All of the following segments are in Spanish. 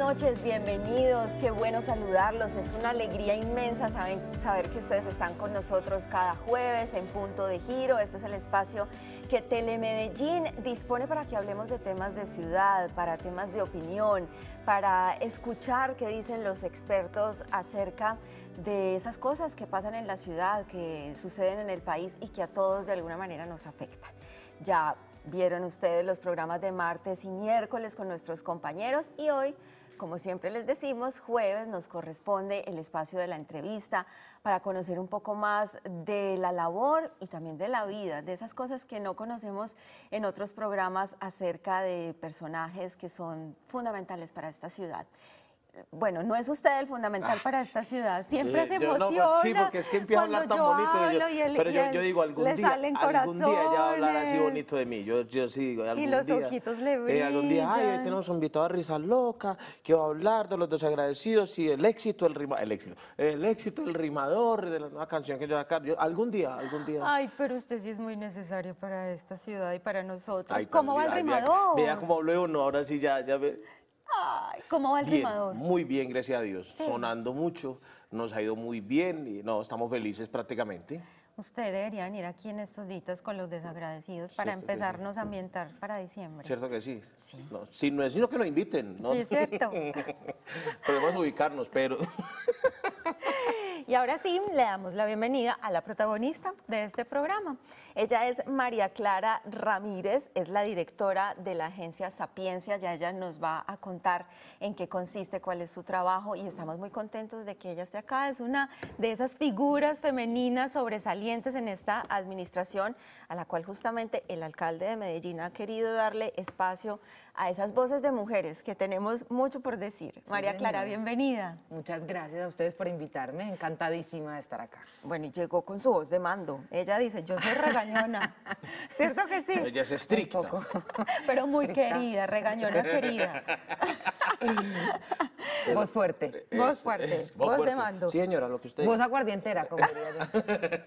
noches, bienvenidos, qué bueno saludarlos, es una alegría inmensa saber saber que ustedes están con nosotros cada jueves en Punto de Giro, este es el espacio que Telemedellín dispone para que hablemos de temas de ciudad, para temas de opinión, para escuchar qué dicen los expertos acerca de esas cosas que pasan en la ciudad, que suceden en el país y que a todos de alguna manera nos afectan. Ya vieron ustedes los programas de martes y miércoles con nuestros compañeros y hoy como siempre les decimos, jueves nos corresponde el espacio de la entrevista para conocer un poco más de la labor y también de la vida, de esas cosas que no conocemos en otros programas acerca de personajes que son fundamentales para esta ciudad bueno, no es usted el fundamental ah. para esta ciudad. Siempre se pues, emociona. sí, porque es que empieza a hablar tan bonito. Yo, pero yo, digo, algún día, algún día ella va a hablar así bonito de mí. Yo, algún Y los ojitos le brillan. Eh, algún día, ay, hoy tenemos un invitado a Risa Loca, que va a hablar de los desagradecidos y el éxito, el rima, el éxito, el éxito, el rimador de la nueva canción que yo voy a algún día, algún día. Ay, pero usted sí es muy necesario para esta ciudad y para nosotros. ¿Cómo va el rimador? Mira cómo hablo uno, ahora sí ya, ya ve. Ay, ¿Cómo va el Muy bien, gracias a Dios. Sonando mucho, nos ha ido muy bien y no, estamos felices prácticamente. Usted debería ir aquí en estos ditos con los desagradecidos para empezarnos a ambientar para diciembre. Cierto que sí. sí. si no es sino que lo inviten. Sí, es cierto. Podemos ubicarnos, pero... y ahora sí, le damos la bienvenida a la protagonista de este programa. Ella es María Clara Ramírez, es la directora de la agencia Sapiencia. Ya ella nos va a contar en qué consiste, cuál es su trabajo y estamos muy contentos de que ella esté acá. Es una de esas figuras femeninas sobresalientes en esta administración, a la cual justamente el alcalde de Medellín ha querido darle espacio a esas voces de mujeres que tenemos mucho por decir. María Clara, bienvenida. Muchas gracias a ustedes por invitarme, encantadísima de estar acá. Bueno, y llegó con su voz de mando. Ella dice, yo soy regañona. ¿Cierto que sí? Ella es estricta. Pero muy querida, regañona querida. voz fuerte. voz fuerte. voz, de mando. Sí, señora, lo que usted. Voz aguardientera, como diría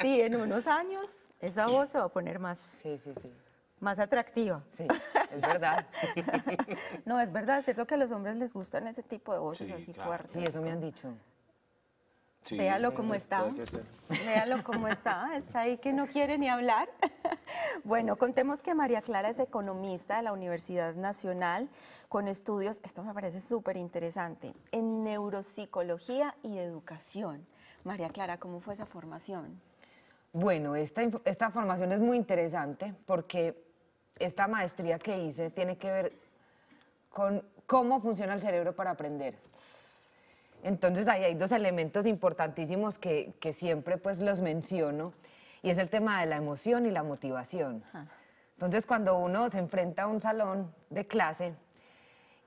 sí, en unos años esa voz se va a poner más. Sí, sí, sí más atractiva. Sí, es verdad. no, es verdad, es cierto que a los hombres les gustan ese tipo de voces así fuertes. Sí, eso me han dicho. Véalo como está. Véalo como está. Está ahí que no quiere ni hablar. Bueno, contemos que María Clara es economista de la Universidad Nacional con estudios, esto me parece súper interesante, en neuropsicología y educación. María Clara, ¿cómo fue esa formación? Bueno, esta, esta formación es muy interesante porque esta maestría que hice tiene que ver con cómo funciona el cerebro para aprender. Entonces ahí hay dos elementos importantísimos que, siempre pues los menciono y es el tema de la emoción y la motivación. Entonces cuando uno se enfrenta a un salón de clase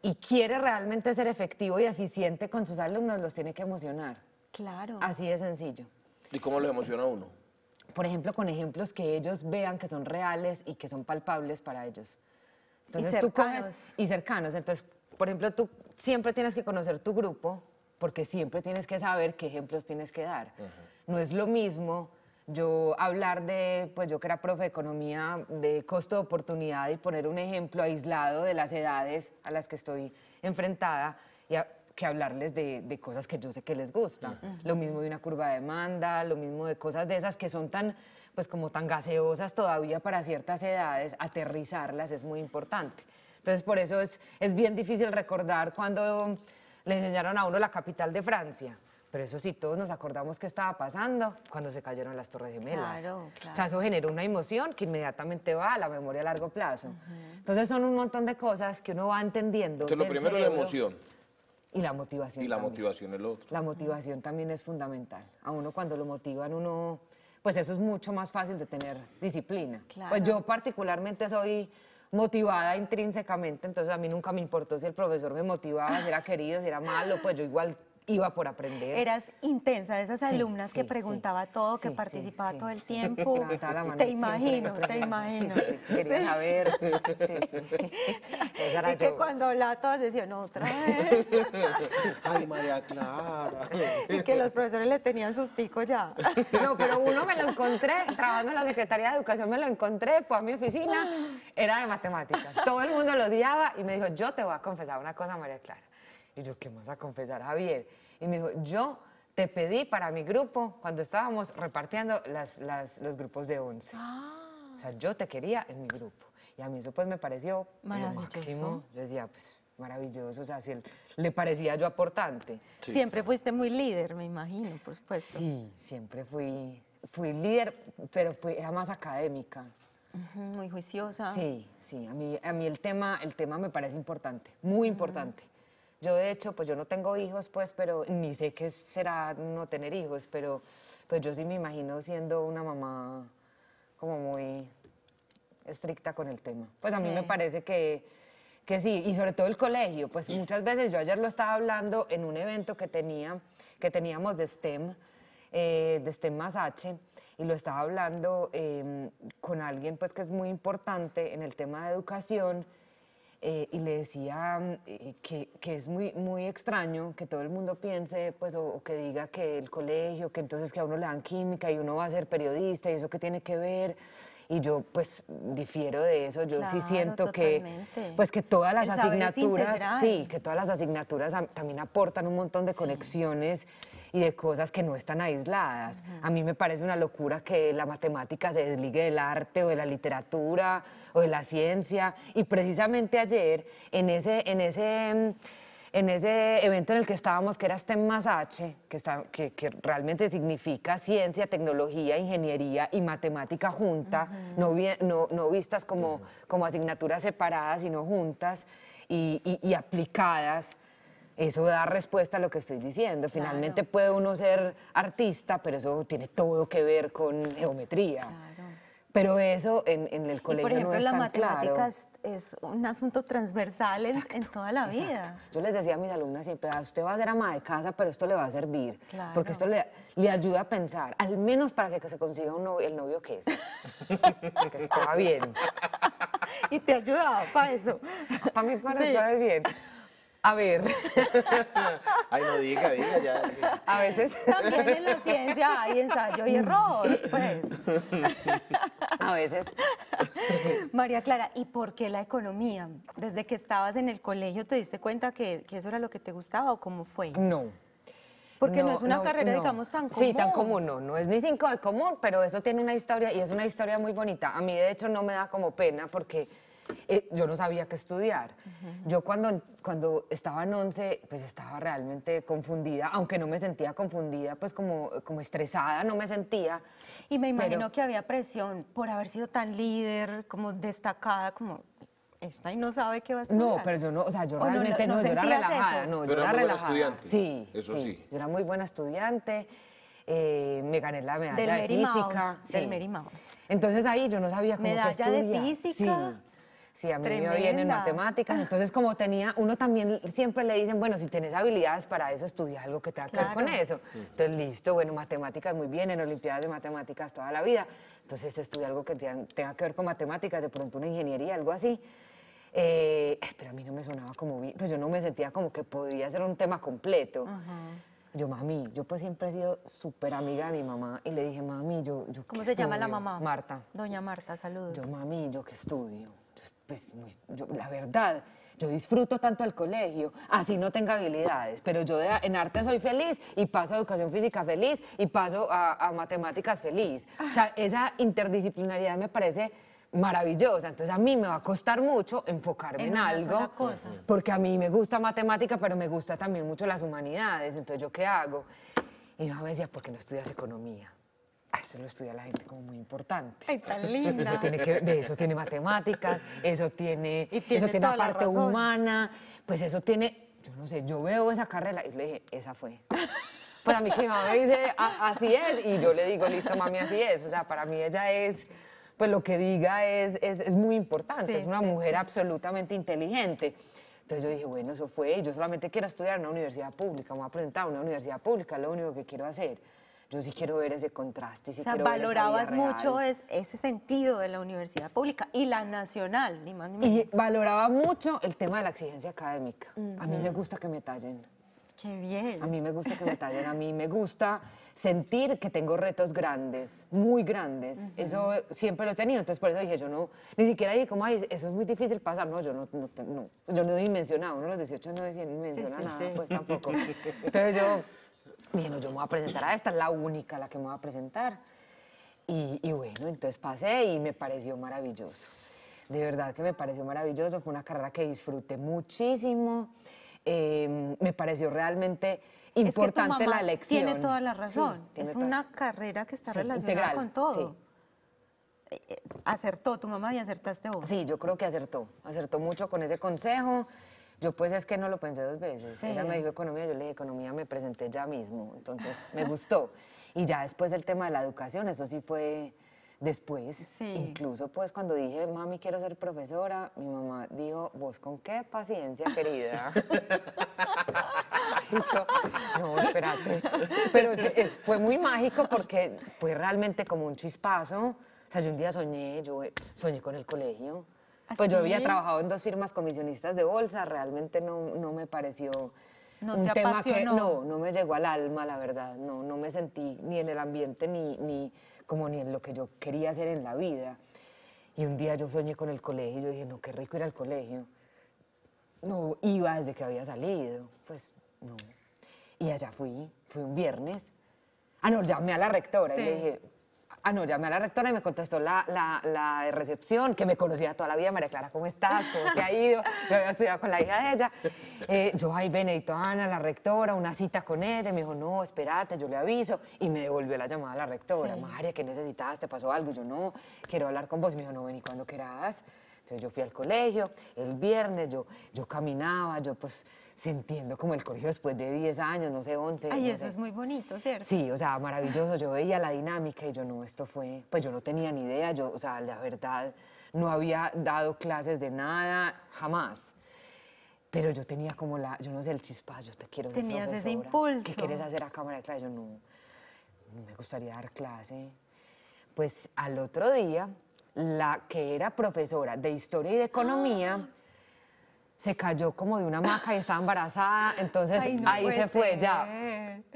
y quiere realmente ser efectivo y eficiente con sus alumnos, los tiene que emocionar. Claro. Así de sencillo. ¿Y cómo lo emociona uno? por ejemplo, con ejemplos que ellos vean que son reales y que son palpables para ellos. Entonces, y cercanos. Tú y cercanos. Entonces, por ejemplo, tú siempre tienes que conocer tu grupo porque siempre tienes que saber qué ejemplos tienes que dar. No es lo mismo yo hablar de, pues yo que era profe de economía, de costo de oportunidad y poner un ejemplo aislado de las edades a las que estoy enfrentada y a, que hablarles de, de, cosas que yo sé que les gusta. Lo mismo de una curva de demanda, lo mismo de cosas de esas que son tan, pues como tan gaseosas todavía para ciertas edades, aterrizarlas es muy importante. Entonces, por eso es, es bien difícil recordar cuando le enseñaron a uno la capital de Francia. Pero eso sí, todos nos acordamos qué estaba pasando cuando se cayeron las Torres Gemelas. Claro, claro. O sea, eso generó una emoción que inmediatamente va a la memoria a largo plazo. Entonces, son un montón de cosas que uno va entendiendo. Entonces, lo primero, es la emoción. Y la motivación. Y la motivación es lo otro. La motivación también es fundamental. A uno cuando lo motivan, uno, pues eso es mucho más fácil de tener disciplina. Pues yo particularmente soy motivada intrínsecamente, entonces a mí nunca me importó si el profesor me motivaba, si era querido, si era malo, pues yo igual iba por aprender. Eras intensa, de esas alumnas que preguntaba todo, que participaba todo el tiempo. Te imagino, te imagino. Quería saber. y que cuando hablaba todas decían, otra vez. Ay, María Clara. y que los profesores le tenían sustico ya. no, pero uno me lo encontré, trabajando en la Secretaría de Educación, me lo encontré, fue a mi oficina, era de matemáticas. Todo el mundo lo odiaba y me dijo, yo te voy a confesar una cosa, María Clara y yo, ¿qué más vas a confesar, Javier? Y me dijo, yo te pedí para mi grupo cuando estábamos repartiendo las, los grupos de 11. Ah. O sea, yo te quería en mi grupo. Y a mí eso pues me pareció Maravilloso. Yo decía, pues maravilloso, o sea, si le parecía yo aportante. Siempre fuiste muy líder, me imagino, por supuesto. Sí, siempre fui, fui líder, pero fui, era más académica. muy juiciosa. Sí, sí, a mí, a mí el, tema, el tema me parece importante, muy importante. Yo de hecho, pues yo no tengo hijos, pues, pero ni sé qué será no tener hijos, pero pues yo sí me imagino siendo una mamá como muy estricta con el tema. Pues a mí me parece que, que sí, y sobre todo el colegio, pues muchas veces, yo ayer lo estaba hablando en un evento que, tenía, que teníamos de STEM, eh, de STEM más H, y lo estaba hablando em, con alguien pues que es muy importante en el tema de educación, eh, y le decía eh, que, que, es muy, muy extraño que todo el mundo piense, pues, o, que diga que el colegio, que entonces que a uno le dan química y uno va a ser periodista y eso que tiene que ver, y yo pues difiero de eso, yo sí siento que pues que todas las asignaturas, sí, que todas las asignaturas también aportan un montón de conexiones y de cosas que no están aisladas. A mí me parece una locura que la matemática se desligue del arte o de la literatura o de la ciencia y precisamente ayer en ese en ese mm, en ese evento en el que estábamos, que era STEM más H, que, que, realmente significa ciencia, tecnología, ingeniería y matemática junta, no, no, vistas como, como asignaturas separadas, sino juntas y, aplicadas. Eso da respuesta a lo que estoy diciendo. Finalmente puede uno ser artista, pero eso tiene todo que ver con geometría. Pero eso en, el colegio no es tan es un asunto transversal en, toda la vida. Yo les decía a mis alumnas siempre, ah, usted va a ser ama de casa, pero esto le va a servir, porque esto le, ayuda a pensar, al menos para que, se consiga un novio, el novio que es, que se coja bien. y te ayuda para eso. Para mí para se sí. bien. A ver. Ay, no diga, diga ya. A veces. También en la ciencia hay ensayo y error, pues. A veces María Clara, ¿y por qué la economía? ¿Desde que estabas en el colegio te diste cuenta que, eso era lo que te gustaba o cómo fue? No. Porque no, es una carrera, digamos, tan común. Sí, tan común, no, no es ni cinco de común, pero eso tiene una historia y es una historia muy bonita. A mí, de hecho, no me da como pena porque eh, yo no sabía qué estudiar. Yo cuando, cuando estaba en 11, pues estaba realmente confundida, aunque no me sentía confundida, pues como, como estresada, no me sentía. Y me imagino que había presión por haber sido tan líder, como destacada, como esta y no sabe qué va a estudiar. No, pero yo no, o sea, yo realmente no, yo era relajada, no, yo era, muy relajada. Buena estudiante, sí, sí, Yo era muy buena estudiante, eh, me gané la medalla de física. Del Mary Entonces ahí yo no sabía cómo medalla estudiar. ¿Medalla de física? Sí. Sí, a mí me en matemáticas. Entonces, como tenía, uno también siempre le dicen, bueno, si tienes habilidades para eso, estudia algo que te que con eso. Entonces, listo, bueno, matemáticas muy bien, en Olimpiadas de Matemáticas toda la vida. Entonces, estudia algo que tenga que ver con matemáticas, de pronto una ingeniería, algo así. Eh, pero a mí no me sonaba como bien, pues yo no me sentía como que podía ser un tema completo. Yo, mami, yo pues siempre he sido súper amiga de mi mamá y le dije, mami, yo... yo ¿Cómo se llama la mamá? Marta. Doña Marta, saludos. Yo, mami, yo qué estudio pues la verdad, yo disfruto tanto el colegio, así no tenga habilidades, pero yo en arte soy feliz y paso a educación física feliz y paso a, matemáticas feliz. O sea, ah. esa interdisciplinariedad me parece maravillosa, entonces a mí me va a costar mucho enfocarme en, algo, porque a mí me gusta matemática, pero me gusta también mucho las humanidades, entonces yo qué hago. Y mi mamá me decía, ¿por qué no estudias economía? eso lo estudia la gente como muy importante. Ay, tan linda. Eso tiene, eso tiene matemáticas, eso tiene, y eso tiene la parte humana, pues eso tiene, yo no sé, yo veo esa carrera y le dije, esa fue. Pues a mí que mi mamá me dice, así es, y yo le digo, listo, mami, así es. O sea, para mí ella es, pues lo que diga es, es, muy importante, es una mujer absolutamente inteligente. Entonces yo dije, bueno, eso fue, yo solamente quiero estudiar en una universidad pública, me voy a presentar a una universidad pública, es lo único que quiero hacer yo sí quiero ver ese contraste. o sea, valorabas mucho es, ese sentido de la universidad pública y la nacional, ni más ni menos. Y valoraba mucho el tema de la exigencia académica. A mí me gusta que me tallen. Qué bien. A mí me gusta que me tallen, a mí me gusta sentir que tengo retos grandes, muy grandes. Eso siempre lo he tenido, entonces por eso dije, yo no, ni siquiera dije como, ay, eso es muy difícil pasar. No, yo no, no, no yo no uno de los 18 no dimensiona ni sí, nada, pues tampoco. entonces yo Dije, yo me voy a presentar a esta, es la única la que me voy a presentar. Y, bueno, entonces pasé y me pareció maravilloso. De verdad que me pareció maravilloso, fue una carrera que disfruté muchísimo. Em, me pareció realmente importante es que tu mamá la elección. Tiene toda la razón. es una carrera que está relacionada con todo. Eh, eh, acertó tu mamá y acertaste vos. Sí, yo creo que acertó. Acertó mucho con ese consejo. Yo pues es que no lo pensé dos veces. Ella me dijo economía, yo le dije economía, me presenté ya mismo, entonces me gustó. y ya después el tema de la educación, eso sí fue después. Incluso pues cuando dije, mami, quiero ser profesora, mi mamá dijo, vos con qué paciencia, querida. yo, no, espérate. Pero fue muy mágico porque fue realmente como un chispazo. O sea, yo un día soñé, yo soñé con el colegio pues yo había trabajado en dos firmas comisionistas de bolsa, realmente no, no me pareció no un tema que no, no me llegó al alma, la verdad, no, no me sentí ni en el ambiente ni, ni como ni en lo que yo quería hacer en la vida. Y un día yo soñé con el colegio y yo dije, no, qué rico ir al colegio. No iba desde que había salido, pues no. Y allá fui, fui un viernes. Ah, no, llamé a la rectora y le dije, Ah, no, llamé a la rectora y me contestó la, recepción, que me conocía toda la vida. María Clara, ¿cómo estás? ¿Cómo te ha ido? Yo había estudiado con la hija de ella. Eh, yo, ay, Benedito, Ana, la rectora, una cita con ella. me dijo, no, espérate, yo le aviso. Y me devolvió la llamada a la rectora. María, ¿qué necesitabas? ¿Te pasó algo? yo, no, quiero hablar con vos. me dijo, no, vení cuando querás? Entonces yo fui al colegio, el viernes yo, yo caminaba, yo pues sintiendo como el colegio después de 10 años, no sé, 11. Ay, eso es muy bonito, ¿cierto? Sí, o sea, maravilloso. Yo veía la dinámica y yo no, esto fue, pues yo no tenía ni idea, yo, o sea, la verdad, no había dado clases de nada, jamás. Pero yo tenía como la, yo no sé, el chispazo, yo te quiero decir. Tenías ese impulso. ¿Qué quieres hacer a cámara de clase? Yo no, me gustaría dar clase. Pues al otro día, la que era profesora de historia y de economía, ah se cayó como de una maca y estaba embarazada, entonces ahí se fue ya.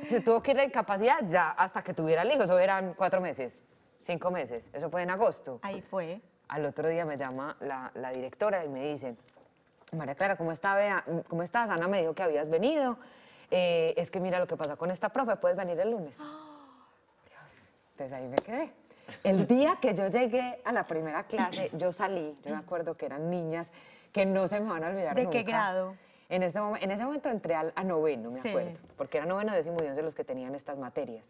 Se tuvo que ir de incapacidad ya hasta que tuviera el hijo, eso eran cuatro meses, cinco meses, eso fue en agosto. Ahí fue. Al otro día me llama la, directora y me dice, María Clara, ¿cómo, está, ¿cómo estás? Ana me dijo que habías venido, eh, es que mira lo que pasó con esta profe, puedes venir el lunes. Dios. Entonces ahí me quedé. El día que yo llegué a la primera clase, yo salí, yo me acuerdo que eran niñas, que no se me van a olvidar. ¿De qué grado? En ese, en ese momento entré al, a noveno, me acuerdo, porque era noveno, décimo y once los que tenían estas materias.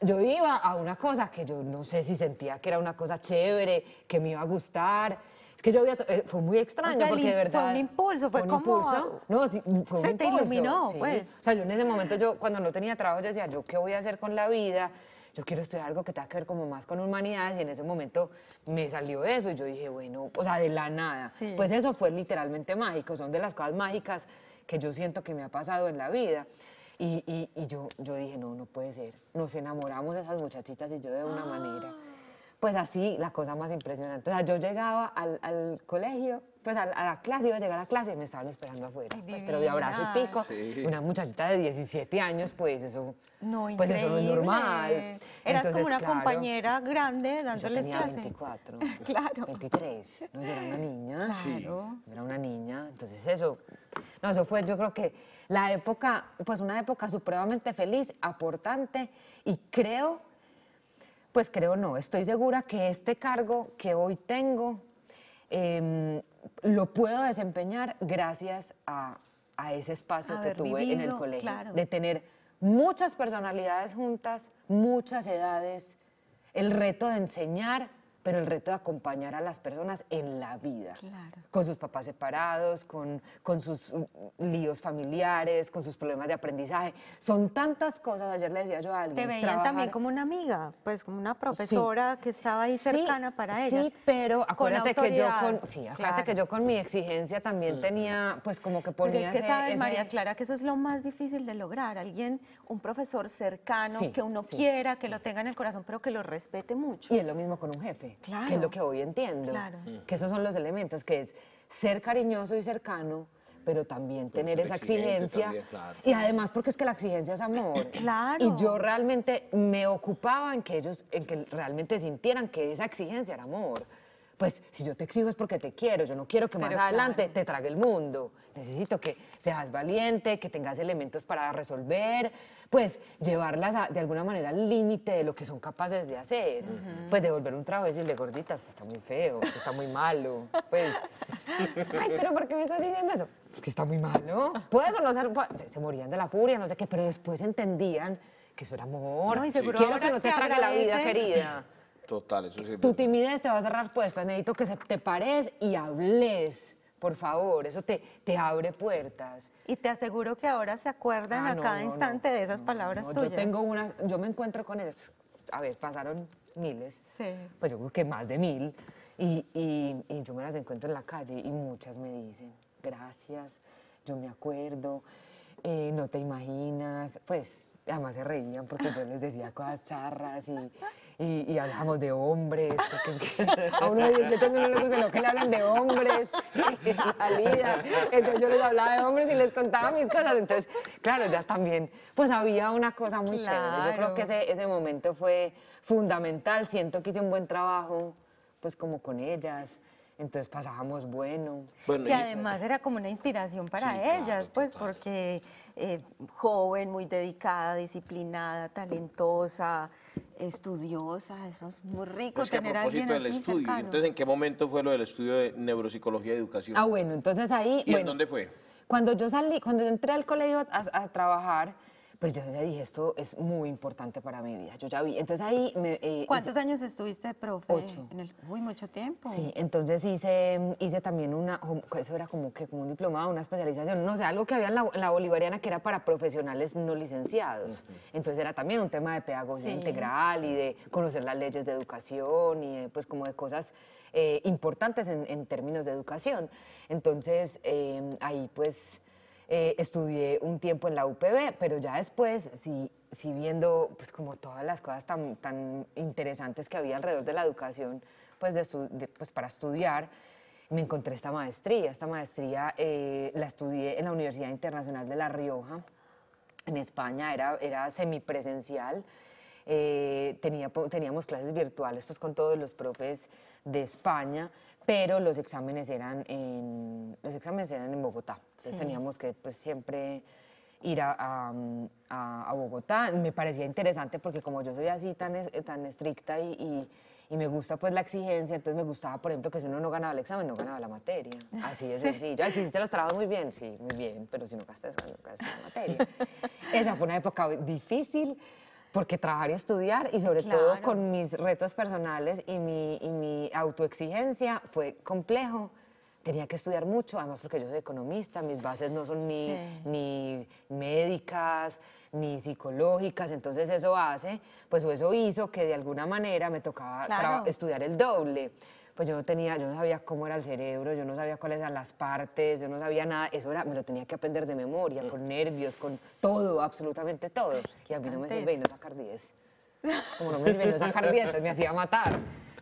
yo iba a una cosa que yo no sé si sentía que era una cosa chévere, que me iba a gustar. Es que yo había, eh, fue muy extraño, porque de verdad... Fue un impulso, fue, como... Impulso. No, sí, fue se te iluminó, pues. O sea, yo en ese momento, yo cuando no tenía trabajo, decía, ¿yo qué voy a hacer con la vida? yo quiero estudiar algo que tenga que ver como más con humanidades y en ese momento me salió eso y yo dije, bueno, o sea, de la nada. Pues eso fue literalmente mágico, son de las cosas mágicas que yo siento que me ha pasado en la vida. Y, yo, yo dije, no, no puede ser. Nos enamoramos de esas muchachitas y yo de una ah. manera pues así la cosa más impresionante. O sea, yo llegaba al, colegio, pues a, la clase, iba a llegar a la clase y me estaban esperando afuera. Pues, pero de abrazo y pico, una muchachita de 17 años, pues eso no, pues eso es normal. Eras como una compañera grande dándoles yo tenía clase. 24, claro. 23, no, yo era una niña. Claro. Era una niña. Entonces eso, no, eso fue yo creo que la época, pues una época supremamente feliz, aportante y creo pues creo no. Estoy segura que este cargo que hoy tengo em, lo puedo desempeñar gracias a, ese espacio que tuve en el colegio. De tener muchas personalidades juntas, muchas edades, el reto de enseñar, pero el reto de acompañar a las personas en la vida, con sus papás separados, con, con sus uh, líos familiares, con sus problemas de aprendizaje. Son tantas cosas, ayer le decía yo a alguien. veían también como una amiga, pues como una profesora que estaba ahí cercana para ellas. Sí, pero acuérdate, que yo con, que yo con mi exigencia también tenía, pues como que ponía... Pero es que sabes, María Clara, que eso es lo más difícil de lograr, alguien, un profesor cercano, que uno quiera, que lo tenga en el corazón, pero que lo respete mucho. Y es lo mismo con un jefe claro. que es lo que hoy entiendo, mm. que esos son los elementos, que es ser cariñoso y cercano, pero también tener esa exigencia. Y además porque es que la exigencia es amor. Claro. Y yo realmente me ocupaba en que ellos, en que realmente sintieran que esa exigencia era amor pues si yo te exijo es porque te quiero, yo no quiero que más adelante te trague el mundo. Necesito que seas valiente, que tengas elementos para resolver, pues llevarlas de alguna manera al límite de lo que son capaces de hacer. Pues devolver un trabajo de decirle, gorditas está muy feo, está muy malo. Pues. ay, pero ¿por qué me estás diciendo eso? Que está muy malo. Puedes o no ser, pues, se morían de la furia, no sé qué, pero después entendían que eso era amor. Quiero que no te trague la vida, querida. Total, eso cierto. Tu timidez te va a cerrar puestas. Necesito que te pares y hables. Por favor, eso te, te abre puertas. Y te aseguro que ahora se acuerdan ah, a cada instante de esas palabras tuyas. Yo tengo unas, yo me encuentro con ellas. A ver, pasaron miles. Sí. Pues yo creo que más de mil. Y, yo me las encuentro en la calle y muchas me dicen, gracias, yo me acuerdo, eh, no te imaginas. Pues además se reían porque yo les decía cosas charras y y, y hablamos de hombres. a uno de ellos le lo que le hablan de hombres, Entonces yo les hablaba de hombres y les contaba mis cosas. Entonces, claro, ellas también, pues había una cosa muy chévere. Yo creo que ese, ese momento fue fundamental. Siento que hice un buen trabajo, pues como con ellas. Entonces pasábamos bueno. bueno que además era como una inspiración para ellas, pues porque eh, joven, muy dedicada, disciplinada, talentosa, estudiosa, eso es muy rico tener Entonces, ¿en qué momento fue lo del estudio de neuropsicología y educación? Ah, bueno, entonces ahí... ¿Y en dónde fue? Cuando yo salí, cuando entré al colegio a trabajar, pues yo ya dije, esto es muy importante para mi vida. Yo ya vi. Entonces ahí eh, ¿Cuántos años estuviste, profe? Ocho. En uy, mucho tiempo. Sí, entonces hice, hice también una. Eso era como que como un diplomado, una especialización. No sé, algo que había en la, bolivariana que era para profesionales no licenciados. Entonces era también un tema de pedagogía integral y de conocer las leyes de educación y pues como de cosas. Eh, importantes en, términos de educación. Entonces, eh, ahí pues eh, estudié un tiempo en la UPB, pero ya después, si viendo pues como todas las cosas tan, tan interesantes que había alrededor de la educación, pues, pues para estudiar, me encontré esta maestría. Esta maestría eh, la estudié en la Universidad Internacional de La Rioja, en España, era, era semipresencial. Eh, tenía, teníamos clases virtuales pues, con todos los profes de España pero los exámenes eran en, los exámenes eran en Bogotá. Entonces teníamos que pues, siempre ir a, Bogotá. Me parecía interesante porque como yo soy así tan, tan estricta y, me gusta pues la exigencia, entonces me gustaba, por ejemplo, que si uno no ganaba el examen, no ganaba la materia. Así de sencillo. hiciste los trabajos muy bien, sí, muy bien, pero si no gastas, no gastas la materia. Esa fue una época difícil porque trabajar y estudiar y sobre todo con mis retos personales y mi, y mi autoexigencia fue complejo. Tenía que estudiar mucho, además porque yo soy economista, mis bases no son ni, ni médicas, ni psicológicas, entonces eso hace, pues eso hizo que de alguna manera me tocaba estudiar el doble pues yo tenía, yo no sabía cómo era el cerebro, yo no sabía cuáles eran las partes, yo no sabía nada, eso era, me lo tenía que aprender de memoria, con nervios, con todo, absolutamente todo. Y a mí no me sirve no sacar 10. Como no me sirve no sacar 10, entonces me hacía matar.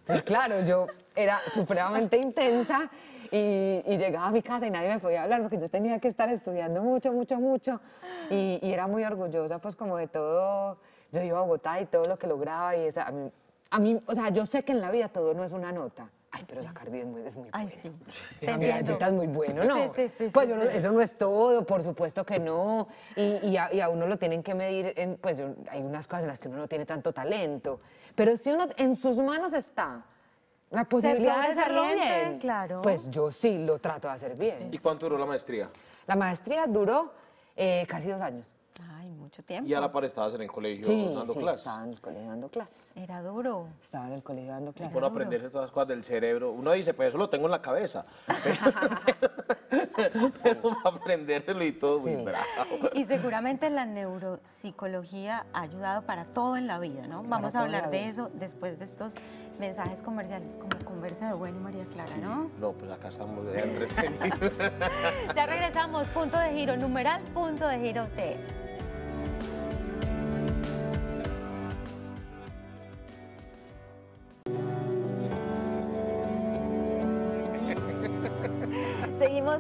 Pues claro, yo era supremamente intensa y, llegaba a mi casa y nadie me podía hablar porque yo tenía que estar estudiando mucho, mucho, mucho. Y, y era muy orgullosa, pues como de todo, yo iba a Bogotá y todo lo que lograba y esa, a mí, o sea, yo sé que en la vida todo no es una nota. Ay, pero sí. sacar es muy bueno. Ay, sí. La medallita muy bueno, ¿no? Sí, sí, sí. Pues eso no es todo, por supuesto que no. Y, a, uno lo tienen que medir, pues hay unas cosas en las que uno no tiene tanto talento. Pero si uno en sus manos está la posibilidad de hacerlo bien, claro. pues yo sí lo trato de hacer bien. ¿Y cuánto duró la maestría? La maestría duró eh, casi dos años. Ay, mucho tiempo. Y ahora la par estabas en el colegio dando sí, clases. estaba en el colegio dando clases. Era duro. Estaba en el colegio dando clases. Y por aprenderse todas las cosas del cerebro. Uno dice, pues eso lo tengo en la cabeza. Pero, aprendérselo y todo muy bravo. Y seguramente la neuropsicología ha ayudado para todo en la vida, ¿no? Vamos a hablar de eso después de estos mensajes comerciales, como conversa de bueno María Clara, ¿no? No, pues acá estamos entretenidos. ya regresamos. Punto de giro numeral, punto de giro T.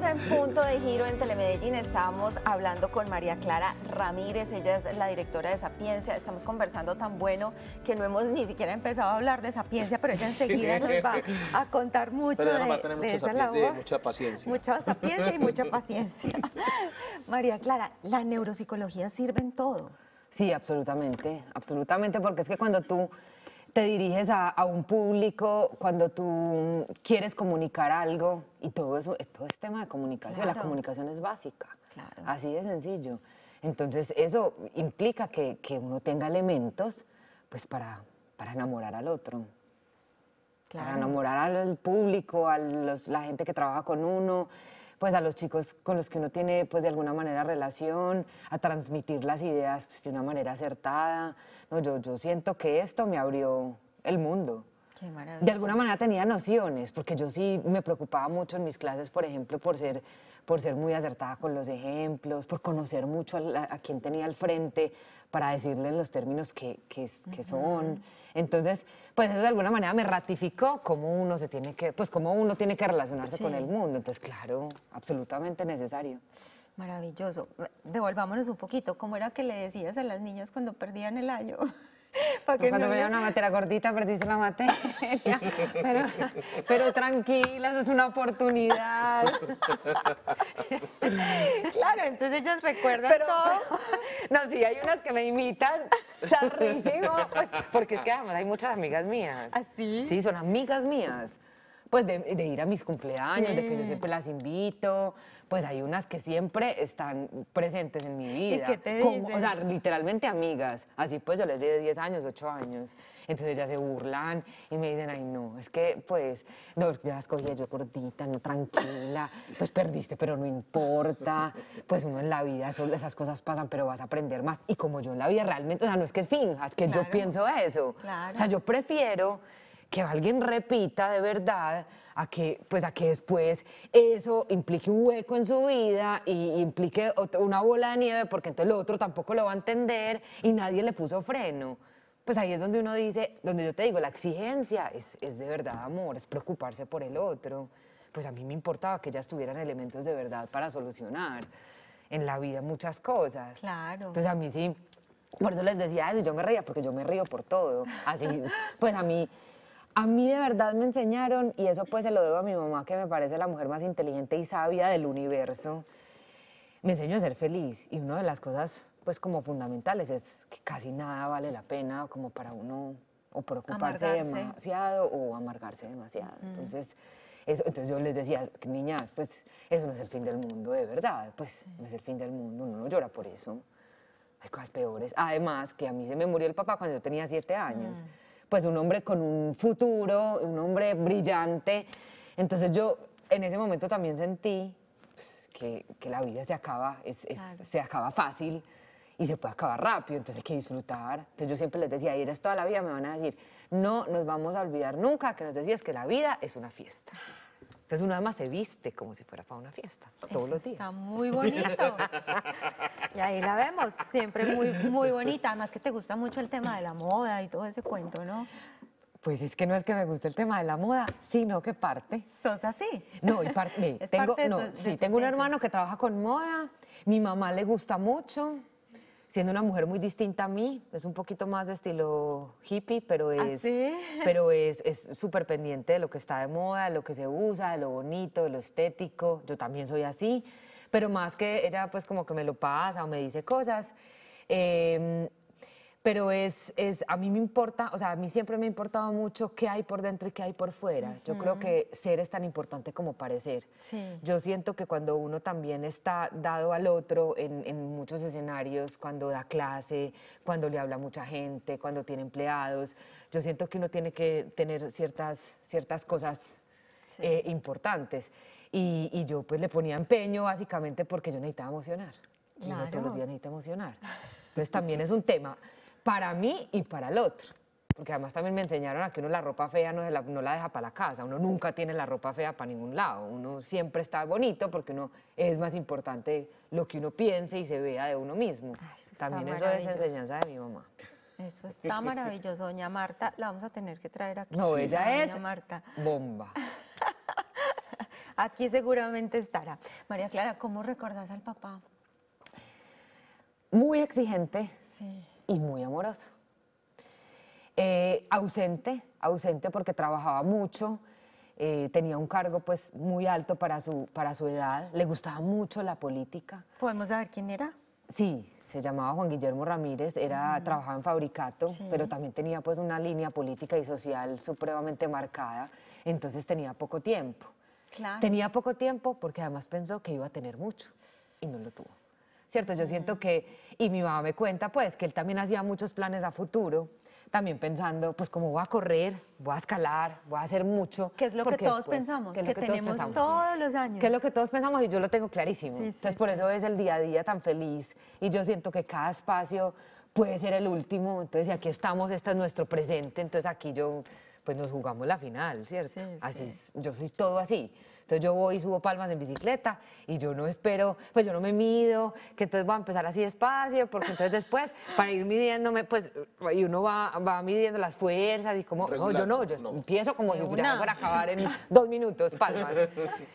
en punto de giro en Telemedellín. Estábamos hablando con María Clara Ramírez, ella es la directora de Sapiencia. Estamos conversando tan bueno que no hemos ni siquiera empezado a hablar de Sapiencia, pero ella enseguida nos va a contar mucho de, esa labor. mucha paciencia. Mucha sapiencia y mucha paciencia. María Clara, ¿la neuropsicología sirve en todo? Sí, absolutamente, absolutamente, porque es que cuando tú te diriges a, un público cuando tú quieres comunicar algo y todo eso, todo es tema de comunicación, la comunicación es básica, claro. así de sencillo. Entonces eso implica que, que uno tenga elementos pues para, para enamorar al otro. Para enamorar al público, a los, la gente que trabaja con uno, pues a los chicos con los que uno tiene pues de alguna manera relación, a transmitir las ideas pues, de una manera acertada. No, yo, yo siento que esto me abrió el mundo. de alguna manera tenía nociones, porque yo sí me preocupaba mucho en mis clases, por ejemplo, por ser, por ser muy acertada con los ejemplos, por conocer mucho a quien tenía al frente, para decirle en los términos que, que, son. Entonces, pues eso de alguna manera me ratificó cómo uno se tiene que, pues cómo uno tiene que relacionarse con el mundo. Entonces, claro, absolutamente necesario. Maravilloso. Devolvámonos un poquito. ¿Cómo era que le decías a las niñas cuando perdían el año? Cuando me da una materia cortita, perdiste la materia. Pero, tranquila, tranquilas, es una oportunidad. claro, entonces ellas recuerdan todo. no, sí, hay unas que me imitan pues, porque es que además hay muchas amigas mías. ¿Así? ¿Ah, sí, son amigas mías. Pues de, ir a mis cumpleaños, de que yo siempre las invito, pues hay unas que siempre están presentes en mi vida. qué O sea, literalmente amigas. Así pues yo les di 10 años, 8 años. Entonces ya se burlan y me dicen, ay no, es que pues, no, yo las cogí, yo gordita, no tranquila, pues perdiste, pero no importa. Pues uno en la vida, esas cosas pasan, pero vas a aprender más. Y como yo en la vida realmente, o sea, no es que finjas, que yo pienso eso. O sea, yo prefiero que alguien repita de verdad a que, pues a que después eso implique un hueco en su vida y implique una bola de nieve porque entonces el otro tampoco lo va a entender y nadie le puso freno. Pues ahí es donde uno dice, donde yo te digo, la exigencia es, de verdad amor, es preocuparse por el otro. Pues a mí me importaba que ya estuvieran elementos de verdad para solucionar en la vida muchas cosas. Claro. Entonces a mí sí, por eso les decía eso, yo me reía, porque yo me río por todo. Así, pues a mí a mí de verdad me enseñaron, y eso pues se lo debo a mi mamá, que me parece la mujer más inteligente y sabia del universo, me enseñó a ser feliz. Y una de las cosas pues como fundamentales es que casi nada vale la pena como para uno o preocuparse demasiado o amargarse demasiado. Entonces, eso, entonces yo les decía, niñas, pues eso no es el fin del mundo, de verdad, pues no es el fin del mundo, uno no llora por eso. Hay cosas peores. Además, que a mí se me murió el papá cuando yo tenía siete años. Mm pues un hombre con un futuro, un hombre brillante. Entonces yo en ese momento también sentí pues, que, la vida se acaba, se acaba fácil y se puede acabar rápido, entonces hay que disfrutar. Entonces yo siempre les decía, y es toda la vida me van a decir, no nos vamos a olvidar nunca que nos decías que la vida es una fiesta. Entonces uno además se viste como si fuera para una fiesta, todos los días. Está muy bonito. y ahí la vemos, siempre muy, muy bonita. Además que te gusta mucho el tema de la moda y todo ese cuento, ¿no? Pues es que no es que me guste el tema de la moda, sino que parte. ¿Sos así? No, y tengo, parte sí, tengo un hermano que trabaja con moda, mi mamá le gusta mucho, siendo una mujer muy distinta a mí, es un poquito más de estilo hippie, pero ¿Ah, es pero es súper pendiente de lo que está de moda, de lo que se usa, de lo bonito, de lo estético. Yo también soy así, pero más que ella pues como que me lo pasa o me dice cosas. Em, pero es, es, a mí me importa, o sea, a mí siempre me ha importado mucho qué hay por dentro y qué hay por fuera. Yo creo que ser es tan importante como parecer. Yo siento que cuando uno también está dado al otro en, en, muchos escenarios, cuando da clase, cuando le habla a mucha gente, cuando tiene empleados, yo siento que uno tiene que tener ciertas, ciertas cosas eh, importantes. Y, y yo pues le ponía empeño básicamente porque yo necesitaba emocionar. Y todos los días necesita emocionar. Entonces también es un tema para mí y para el otro. Porque además también me enseñaron a que uno la ropa fea no, la, deja para la casa, uno nunca tiene la ropa fea para ningún lado, uno siempre está bonito porque uno es más importante lo que uno piense y se vea de uno mismo. Ah, también eso es enseñanza de mi mamá. Eso está maravilloso, doña Marta, la vamos a tener que traer aquí. No, ella es Marta. bomba. aquí seguramente estará. María Clara, ¿cómo recordás al papá? Muy exigente. Sí y muy amoroso. Eh, ausente, ausente porque trabajaba mucho, eh, tenía un cargo pues muy alto para su, para su edad, le gustaba mucho la política. ¿Podemos saber quién era? Sí, se llamaba Juan Guillermo Ramírez, era, ah. trabajaba en fabricato, pero también tenía pues una línea política y social supremamente marcada, entonces tenía poco tiempo. Tenía poco tiempo porque además pensó que iba a tener mucho y no lo tuvo. ¿cierto? Yo siento que, y mi mamá me cuenta, pues, que él también hacía muchos planes a futuro, también pensando, pues, como voy a correr, voy a escalar, voy a hacer mucho. ¿Qué es lo que todos pensamos, que, es lo que, tenemos todos, los años. ¿Qué es lo que todos pensamos y yo lo tengo clarísimo. Entonces, por eso es el día a día tan feliz y yo siento que cada espacio puede ser el último. Entonces, aquí estamos, este es nuestro presente, entonces aquí yo, pues, nos jugamos la final, ¿cierto? así, yo soy todo así. Entonces yo voy y subo palmas en bicicleta y yo no espero, pues yo no me mido, que entonces voy a empezar así despacio, porque entonces después para ir midiéndome, pues, y uno va, va midiendo las fuerzas y como, no, yo no, yo empiezo como si fuera a acabar en dos minutos, palmas.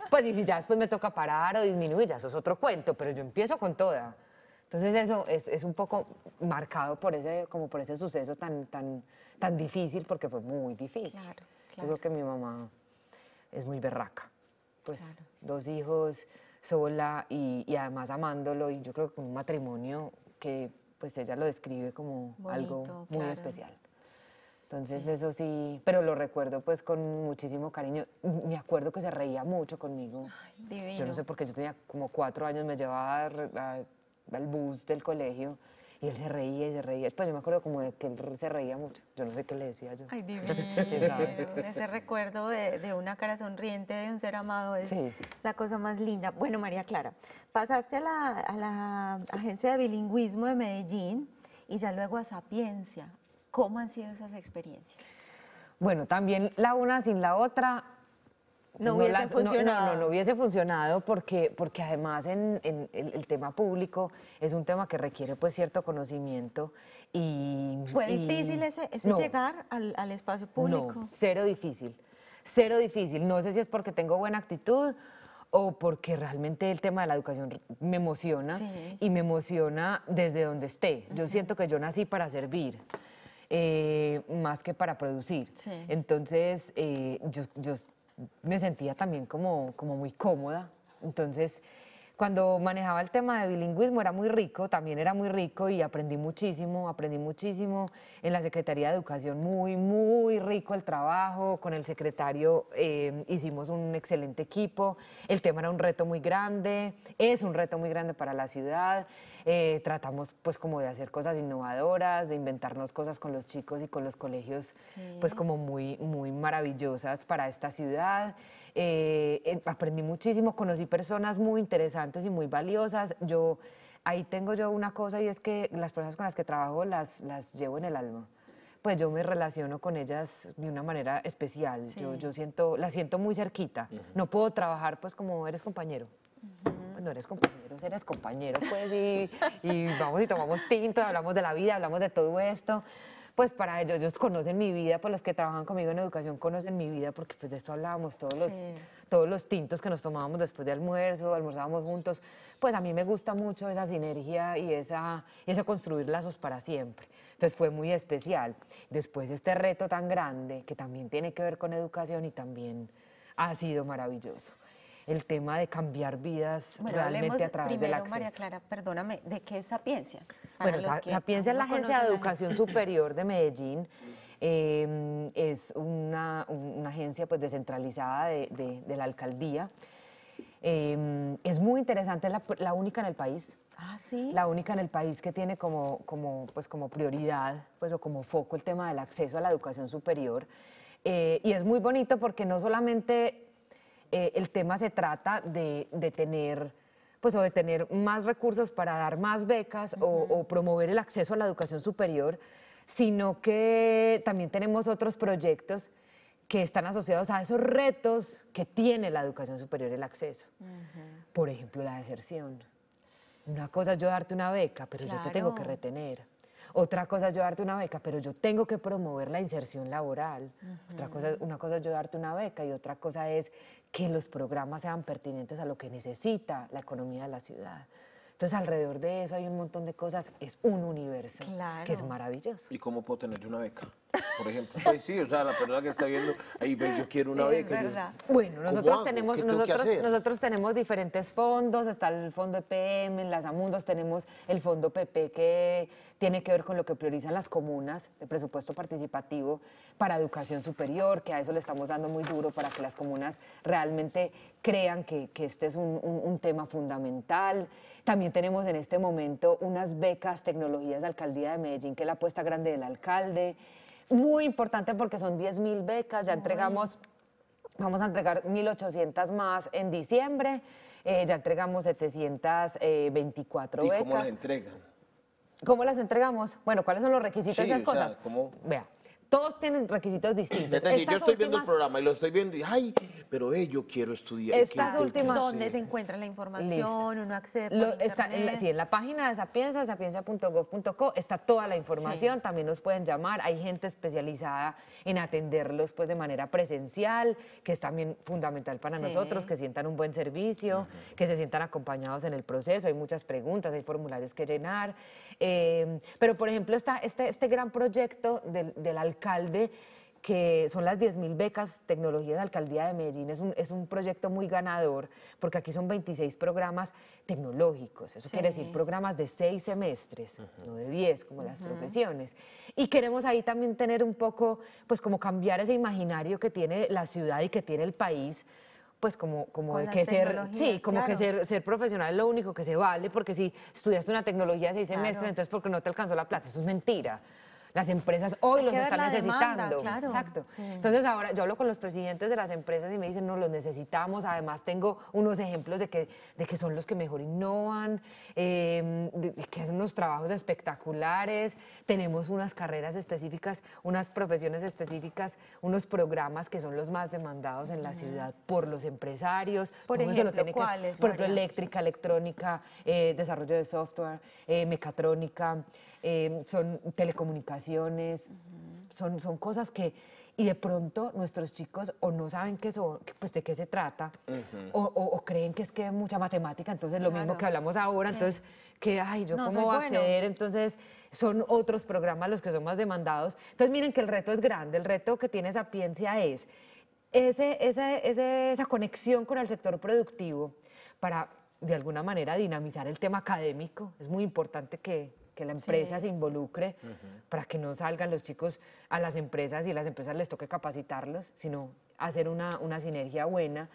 Pues y si ya después me toca parar o disminuir, ya eso es otro cuento, pero yo empiezo con toda. Entonces eso es, es, un poco marcado por ese, como por ese suceso tan, tan, tan difícil, porque fue muy difícil. claro. Yo creo que mi mamá es muy berraca pues dos hijos sola y, y, además amándolo y yo creo que un matrimonio que pues ella lo describe como algo muy especial. Entonces eso sí, pero lo recuerdo pues con muchísimo cariño. Me acuerdo que se reía mucho conmigo. yo no sé por qué yo tenía como cuatro años, me llevaba al bus del colegio y él se reía y se reía. Después pues yo me acuerdo como de que él se reía mucho. Yo no sé qué le decía yo. Ay, divino. Ese recuerdo de, una cara sonriente de un ser amado es la cosa más linda. Bueno, María Clara, pasaste a la, a la Agencia de Bilingüismo de Medellín y ya luego a Sapiencia. ¿Cómo han sido esas experiencias? Bueno, también la una sin la otra no, hubiese funcionado. No, no, hubiese funcionado porque, porque además en, el, tema público es un tema que requiere pues cierto conocimiento y... ¿Fue difícil ese, llegar al, al, espacio público? No, cero difícil, cero difícil. No sé si es porque tengo buena actitud o porque realmente el tema de la educación me emociona y me emociona desde donde esté. Yo siento que yo nací para servir. Eh, más que para producir. Entonces, eh, yo, yo me sentía también como, muy cómoda. Entonces, cuando manejaba el tema de bilingüismo era muy rico, también era muy rico y aprendí muchísimo, aprendí muchísimo en la Secretaría de Educación, muy, muy rico el trabajo, con el secretario eh, hicimos un excelente equipo, el tema era un reto muy grande, es un reto muy grande para la ciudad, eh, tratamos pues como de hacer cosas innovadoras, de inventarnos cosas con los chicos y con los colegios pues como muy, muy maravillosas para esta ciudad. Eh, aprendí muchísimo, conocí personas muy interesantes y muy valiosas. Yo ahí tengo yo una cosa y es que las personas con las que trabajo las, las llevo en el alma. Pues yo me relaciono con ellas de una manera especial. Yo, yo siento, la siento muy cerquita. No puedo trabajar pues como eres compañero no eres compañero, eres compañero, pues, y, vamos y tomamos tinto, hablamos de la vida, hablamos de todo esto pues para ellos, ellos conocen mi vida, por pues los que trabajan conmigo en educación conocen mi vida, porque pues de esto hablábamos todos los, todos los tintos que nos tomábamos después de almuerzo, almorzábamos juntos, pues a mí me gusta mucho esa sinergia y esa, ese construir lazos para siempre. Entonces fue muy especial. Después de este reto tan grande, que también tiene que ver con educación y también ha sido maravilloso el tema de cambiar vidas realmente a través primero, del acceso. María Clara, perdóname, ¿de qué es Sapiencia? bueno, Sapiencia es la Agencia de Educación Superior de Medellín. Em, es una, agencia pues descentralizada de, la alcaldía. Em, es muy interesante, es la, única en el país. Ah, sí. La única en el país que tiene como, como, pues, como prioridad pues, o como foco el tema del acceso a la educación superior. Eh, y es muy bonito porque no solamente eh, el tema se trata de, de, tener pues o de tener más recursos para dar más becas o, promover el acceso a la educación superior, sino que también tenemos otros proyectos que están asociados a esos retos que tiene la educación superior el acceso. Por ejemplo, la deserción. Una cosa es yo darte una beca, pero yo te tengo que retener. Otra cosa es yo darte una beca, pero yo tengo que promover la inserción laboral. Otra cosa, una cosa es yo darte una beca y otra cosa es que los programas sean pertinentes a lo que necesita la economía de la ciudad. Entonces, alrededor de eso hay un montón de cosas. Es un universo que es maravilloso. ¿Y cómo puedo tener una beca? por ejemplo. Pues sí, o sea, la persona que está viendo, ahí yo quiero una beca. bueno, pues nosotros tenemos, nosotros, tenemos diferentes fondos, está el fondo EPM, en las Amundos tenemos el fondo PP que tiene que ver con lo que priorizan las comunas, el presupuesto participativo para educación superior, que a eso le estamos dando muy duro para que las comunas realmente crean que, este es un, tema fundamental. También tenemos en este momento unas becas tecnologías de Alcaldía de Medellín, que es la apuesta grande del alcalde muy importante porque son 10.000 becas, ya entregamos, vamos a entregar 1.800 más en diciembre, eh, ya entregamos 724 eh, ¿Y becas. ¿Cómo las entregan? ¿Cómo las entregamos? Bueno, ¿cuáles son los requisitos de esas cosas? ¿cómo? Vea. Todos tienen requisitos distintos. Es decir, yo estoy viendo el programa y lo estoy viendo y, ay, pero eh, yo quiero estudiar. Estas últimas. ¿Dónde se encuentra la información? Uno accede lo, está, sí, en la página de Sapienza, sapienza.gov.co, está toda la información. También nos pueden llamar. Hay gente especializada en atenderlos pues, de manera presencial, que es también fundamental para nosotros, que sientan un buen servicio, que se sientan acompañados en el proceso. Hay muchas preguntas, hay formularios que llenar. Em, pero, por ejemplo, está este, este, gran proyecto del, alcalde que son las 10.000 becas tecnologías de alcaldía de Medellín. Es un, es un, proyecto muy ganador, porque aquí son 26 programas tecnológicos, eso quiere decir programas de seis semestres, no de 10, como las profesiones. Y queremos ahí también tener un poco, pues como cambiar ese imaginario que tiene la ciudad y que tiene el país pues como, como que ser, sí, como que ser, ser, profesional es lo único que se vale, porque si estudiaste una tecnología seis semestres, entonces porque no te alcanzó la plata, eso es mentira las empresas hoy los están necesitando. Demanda, claro. Exacto. Entonces ahora yo hablo con los presidentes de las empresas y me dicen, no, los necesitamos. Además tengo unos ejemplos de que, de que son los que mejor innovan, em, que hacen unos trabajos espectaculares. Tenemos unas carreras específicas, unas profesiones específicas, unos programas que son los más demandados en la ciudad por los empresarios. Por ejemplo, por ejemplo, eléctrica, electrónica, eh, desarrollo de software, eh, mecatrónica, eh, son telecomunicaciones son, son cosas que, y de pronto nuestros chicos o no saben qué son, pues de qué se trata, o, creen que es que mucha matemática, entonces lo mismo que hablamos ahora, entonces que, ay, yo cómo voy a acceder, entonces son otros programas los que son más demandados. Entonces miren que el reto es grande, el reto que tiene Sapiencia es ese, esa conexión con el sector productivo para de alguna manera dinamizar el tema académico. Es muy importante que, que la empresa se involucre, para que no salgan los chicos a las empresas y a las empresas les toque capacitarlos, sino hacer una, una sinergia buena.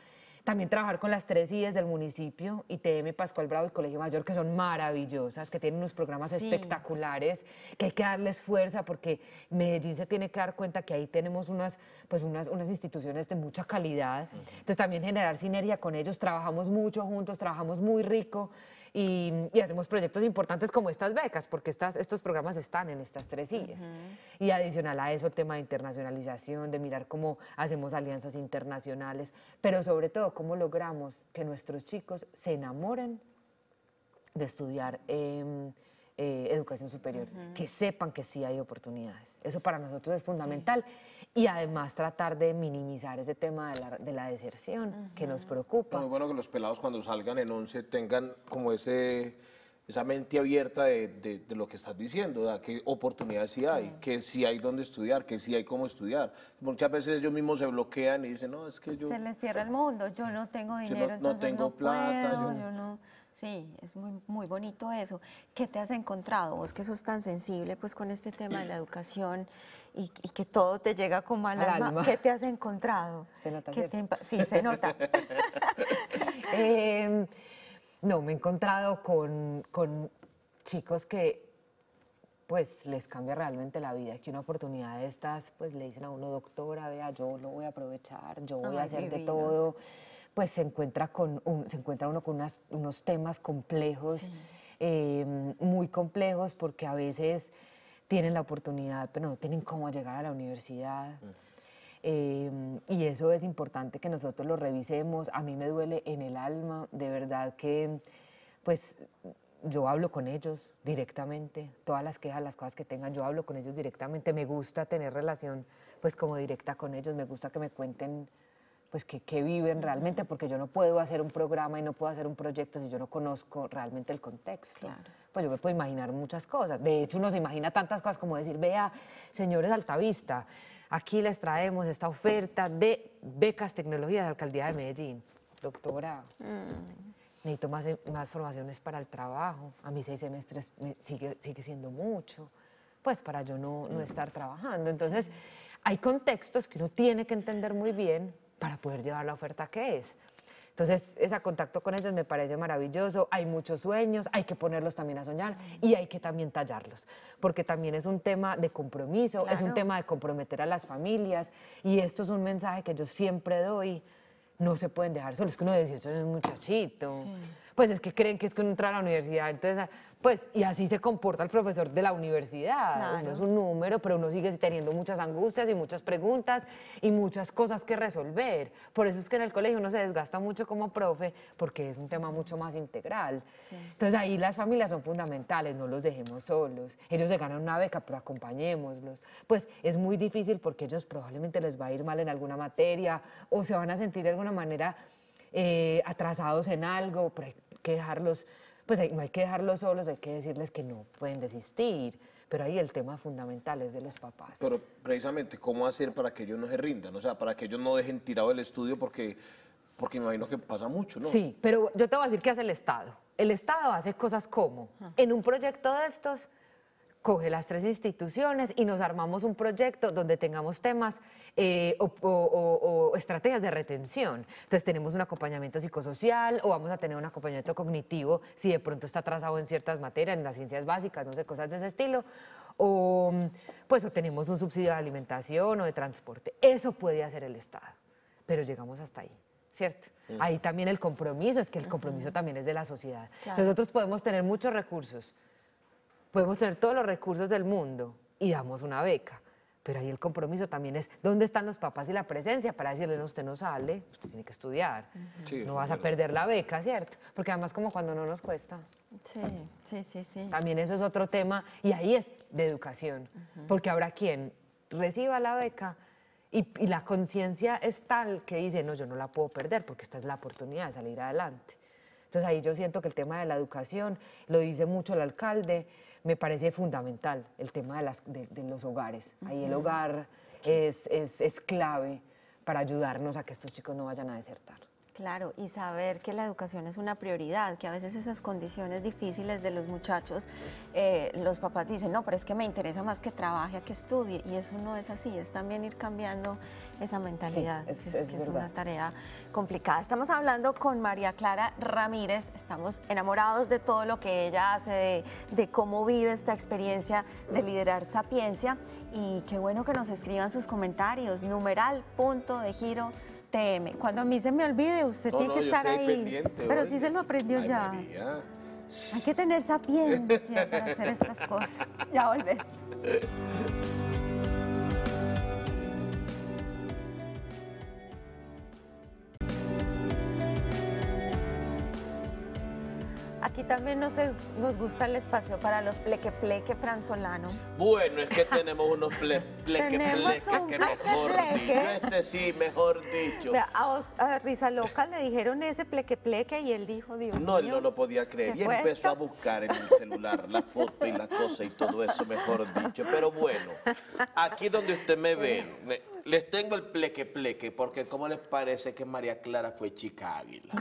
También trabajar con las tres IES del municipio, ITM, Pascual Bravo y Colegio Mayor, que son maravillosas, que tienen unos programas espectaculares, que hay que darles fuerza porque Medellín se tiene que dar cuenta que ahí tenemos unas, pues unas, unas instituciones de mucha calidad. Entonces también generar sinergia con ellos, trabajamos mucho juntos, trabajamos muy rico y, hacemos proyectos importantes como estas becas, porque estas, estos programas están en estas tres sillas. Y adicional a eso, tema de internacionalización, de mirar cómo hacemos alianzas internacionales, pero sobre todo cómo logramos que nuestros chicos se enamoren de estudiar. en em, eh, educación superior, que sepan que sí hay oportunidades. Eso para nosotros es fundamental y además tratar de minimizar ese tema de la, deserción que nos preocupa. Muy bueno que los pelados cuando salgan en 11 tengan como ese esa mente abierta de, lo que estás diciendo, de qué oportunidades sí, hay, que sí hay dónde estudiar, que sí hay cómo estudiar. Muchas veces ellos mismos se bloquean y dicen, no, es que yo... Se les cierra el mundo, yo no tengo dinero, entonces no tengo puedo, yo... no... Sí, es muy, muy bonito eso. ¿Qué te has encontrado? Vos que sos tan sensible pues con este tema de la educación y, que todo te llega con al, alma. ¿Qué te has encontrado? Se nota, Sí, se nota. Em, no, me he encontrado con, chicos que pues les cambia realmente la vida, que una oportunidad de estas, pues le dicen a uno, doctora, vea, yo lo voy a aprovechar, yo voy a hacer de todo, pues se encuentra, con se encuentra uno con unas, unos temas complejos, em, muy complejos, porque a veces tienen la oportunidad, pero no tienen cómo llegar a la universidad. Mm. Eh, y eso es importante que nosotros lo revisemos. A mí me duele en el alma, de verdad que, pues, yo hablo con ellos directamente, todas las quejas, las cosas que tengan, yo hablo con ellos directamente. Me gusta tener relación, pues, como directa con ellos, me gusta que me cuenten pues que, viven realmente, porque yo no puedo hacer un programa y no puedo hacer un proyecto si yo no conozco realmente el contexto. Pues yo me puedo imaginar muchas cosas. De hecho, uno se imagina tantas cosas como decir, vea, señores altavista, aquí les traemos esta oferta de becas tecnologías de Alcaldía de Medellín. Doctora, mm. necesito más, formaciones para el trabajo. A mis seis semestres sigue, sigue siendo mucho, pues para yo no, no mm. estar trabajando. Entonces, hay contextos que uno tiene que entender muy bien para poder llevar la oferta que es. Entonces, ese contacto con ellos me parece maravilloso. Hay muchos sueños, hay que ponerlos también a soñar y hay que también tallarlos, porque también es un tema de compromiso, es un tema de comprometer a las familias y esto es un mensaje que yo siempre doy. No se pueden dejar solos, que uno de 18 es un muchachito. Pues es que creen que es que uno entra a la universidad, entonces pues, y así se comporta el profesor de la universidad. es un número, pero uno sigue teniendo muchas angustias y muchas preguntas y muchas cosas que resolver. Por eso es que en el colegio uno se desgasta mucho como profe, porque es un tema mucho más integral. Entonces, ahí las familias son fundamentales, no los dejemos solos. Ellos se ganan una beca, pero acompañémoslos. Pues, es muy difícil porque ellos probablemente les va a ir mal en alguna materia o se van a sentir de alguna manera eh, atrasados en algo, pero hay que dejarlos pues hay, no hay que dejarlos solos, hay que decirles que no pueden desistir, pero ahí el tema fundamental es de los papás. Pero precisamente, ¿cómo hacer para que ellos no se rindan? O sea, para que ellos no dejen tirado el estudio porque, porque imagino que pasa mucho, ¿no? Sí, pero yo te voy a decir qué hace el Estado. El Estado hace cosas como, en un proyecto de estos, coge las tres instituciones y nos armamos un proyecto donde tengamos temas eh, o, estrategias de retención. Entonces tenemos un acompañamiento psicosocial o vamos a tener un acompañamiento cognitivo si de pronto está atrasado en ciertas materias, en las ciencias básicas, no sé, cosas de ese estilo. O pues o tenemos un subsidio de alimentación o de transporte. Eso puede hacer el Estado, pero llegamos hasta ahí. ¿cierto? Mm. Ahí también el compromiso, es que el compromiso también es de la sociedad. Nosotros podemos tener muchos recursos, podemos tener todos los recursos del mundo y damos una beca. Pero ahí el compromiso también es dónde están los papás y la presencia para decirle, no, usted no sale, usted tiene que estudiar, no vas a perder la beca, ¿cierto? Porque además como cuando no nos cuesta. Sí, sí, sí, sí. También eso es otro tema y ahí es de educación, porque habrá quien reciba la beca y, y la conciencia es tal que dice, no, yo no la puedo perder porque esta es la oportunidad de salir adelante. Entonces ahí yo siento que el tema de la educación, lo dice mucho el alcalde, me parece fundamental el tema de, los hogares. Ahí el hogar es clave para ayudarnos a que estos chicos no vayan a desertar. Claro, y saber que la educación es una prioridad, que a veces esas condiciones difíciles de los muchachos, eh, los papás dicen, no, pero es que me interesa más que trabaje que estudie, y eso no es así, es también ir cambiando esa mentalidad, es, que es una tarea complicada. Estamos hablando con María Clara Ramírez, estamos enamorados de todo lo que ella hace, de cómo vive esta experiencia de liderar Sapiencia, y qué bueno que nos escriban sus comentarios, numeral, punto de giro, TM. Cuando a mí se me olvide, usted tiene que estar ahí. Pero sí se lo aprendió ya. Hay que tener sapiencia para hacer estas cosas. Ya volvemos. Aquí también nos, nos gusta el espacio para los plequepleque pleque franzolano. Bueno, es que tenemos unos plequepleque tenemos que mejor este sí, mejor dicho. A, Risa Loca le dijeron ese plequepleque y él dijo, Dios No, él no lo podía creer y empezó a buscar en el celular la foto y la cosa y todo eso, mejor dicho. Pero bueno, aquí donde usted me ve, les tengo el plequepleque, porque ¿cómo les parece que María Clara fue chica águila?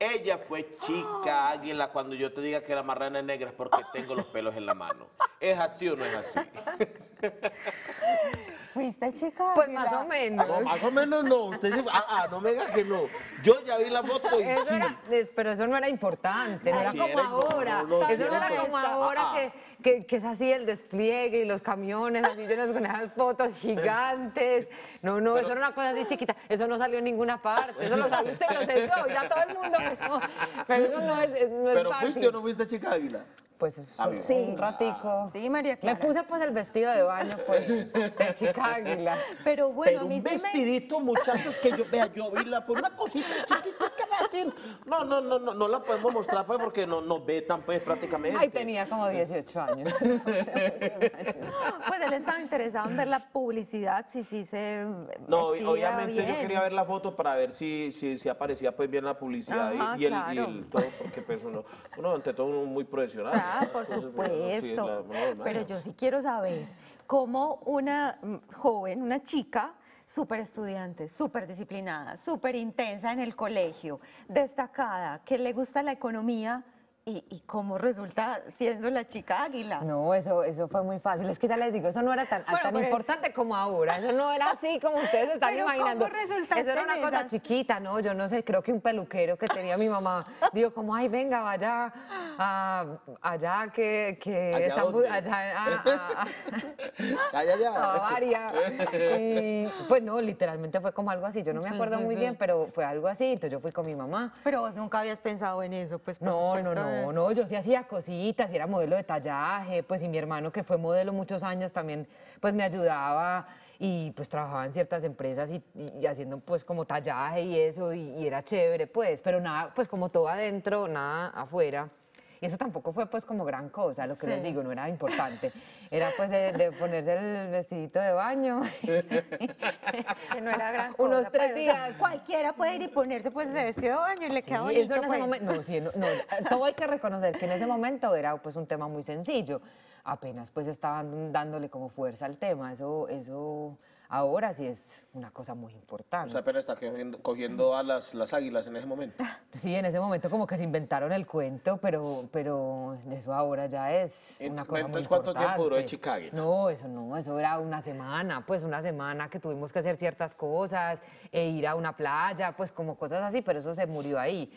Ella fue chica águila cuando yo te diga que la marrana es negra es porque tengo los pelos en la mano. ¿Es así o no es así? ¿Fuiste chica. Pues más o menos. más o menos no. Usted ah, ah, no me digas que no. Yo ya vi la foto y sí. Era... pero eso no era importante, no era como ahora. eso no era, como ahora ah, ah. que, es así el despliegue y los camiones así llenos con esas fotos gigantes. No, no, eso era una cosa así chiquita. Eso no salió en ninguna parte. Eso lo sabe usted, lo sé yo, ya todo el mundo. Pero, eso no es, no es fuiste o no fuiste a Chica Águila? Pues ah, un, sí. ratico. Ah, sí, María Clara. Me puse pues el vestido de baño, pues, de chica águila. Pero bueno, Pero un vestidito, muchachos, que yo vea, yo vi la, pues una cosita chiquita que me No, no, no, no, no la podemos mostrar, pues, porque no no ve tan, pues, prácticamente. Ay, tenía como 18 años. pues él estaba interesado en ver la publicidad, si sí si se No, obviamente yo quería ver la foto para ver si, si, si aparecía, pues, bien la publicidad y, y, el, y, el, todo, porque, pues, uno, uno, ante todo, uno muy profesional. Claro. Ah, por supuesto. Pero yo sí quiero saber cómo una joven, una chica, súper estudiante, súper disciplinada, súper intensa en el colegio, destacada, que le gusta la economía, ¿Y, cómo resulta siendo la chica águila. No, eso, eso fue muy fácil. Es que ya les digo, eso no era tan, tan importante como ahora. Eso no era así como ustedes están imaginando. ¿cómo eso era una cosa chiquita, ¿no? Yo no sé, creo que un peluquero que tenía mi mamá digo como, ay, venga, vaya a, allá que, que allá, allá, allá, a pues no, literalmente fue como algo así. Yo no me acuerdo muy bien, pero fue algo así. Entonces yo fui con mi mamá. Pero vos nunca habías pensado en eso, pues no, No, no, no, no, yo sí hacía cositas, era modelo de tallaje, pues y mi hermano que fue modelo muchos años también, pues me ayudaba y pues trabajaba en ciertas empresas y, haciendo pues como tallaje y eso y era chévere, pues, pero nada, pues como todo adentro, nada afuera. Y eso tampoco fue pues como gran cosa, lo que les digo, no era importante. Era pues de, ponerse el vestidito de baño. que no era gran cosa. Unos pues, tres días. cualquiera puede ir y ponerse pues ese vestido de baño y le queda bonito. Eso en ese pues. momento, no, sí, no, todo hay que reconocer que en ese momento era pues un tema muy sencillo. Apenas pues estaban dándole como fuerza al tema, eso, eso ahora sí es una cosa muy importante. O sea, pero está cogiendo, a las, águilas en ese momento. Sí, en ese momento como que se inventaron el cuento, pero, pero eso ahora ya es una cosa muy importante. ¿cuánto tiempo duró en Chicago? No, eso no, eso era una semana, pues una semana que tuvimos que hacer ciertas cosas, e ir a una playa, pues como cosas así, pero eso se murió ahí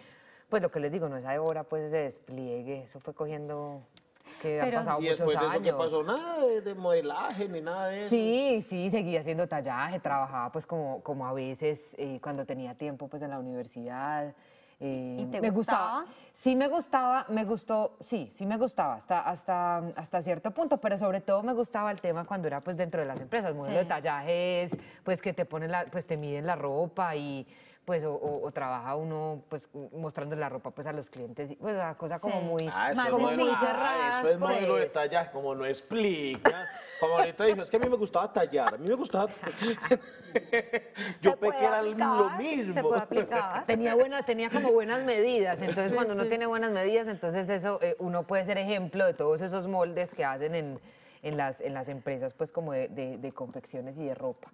pues lo que les digo, no es ahora, pues ese despliegue, eso fue cogiendo es que han pasado muchos años. pasó? Nada de, modelaje ni nada de eso. Sí, sí, seguía haciendo tallaje, trabajaba pues como, como a veces eh, cuando tenía tiempo pues en la universidad. Eh, ¿Y te gustaba? Sí me gustaba, me gustó, sí, sí me gustaba hasta, hasta, hasta cierto punto, pero sobre todo me gustaba el tema cuando era pues dentro de las empresas, modelo de tallajes, pues que te ponen la, pues te miden la ropa y, pues o, o, trabaja uno pues mostrando la ropa pues a los clientes, pues la cosa como muy, ah, eso es muy ah, Eso es lo de tallar, como no explica. Como ahorita dijo, es que a mí me gustaba tallar, a mí me gustaba... Yo pensé que era lo mismo. Tenía, bueno tenía como buenas medidas, entonces cuando uno tiene buenas medidas, entonces eso eh, uno puede ser ejemplo de todos esos moldes que hacen en, en, las, en las empresas pues como de, de, de confecciones y de ropa.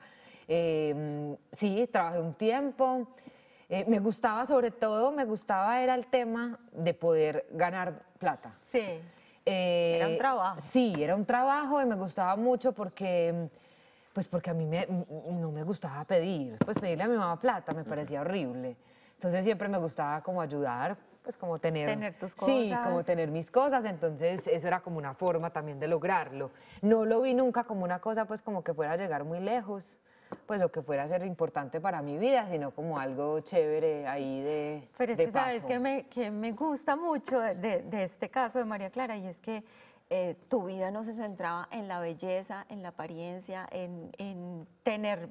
Em, sí, trabajé un tiempo. Eh, me gustaba, sobre todo, me gustaba era el tema de poder ganar plata. Sí. Eh, era un trabajo. Sí, era un trabajo y me gustaba mucho porque, pues porque a mí no me gustaba pedir, pues pedirle a mi mamá plata me parecía horrible. Entonces siempre me gustaba como ayudar, pues como tener... Tener tus cosas. Sí, como tener mis cosas, entonces eso era como una forma también de lograrlo. No lo vi nunca como una cosa pues como que fuera a llegar muy lejos, pues lo que fuera a ser importante para mi vida, sino como algo chévere ahí de... Pero es de que sabes que me, que me, gusta mucho de, este caso de María Clara y es que eh, tu vida no se centraba en la belleza, en la apariencia, en, en tener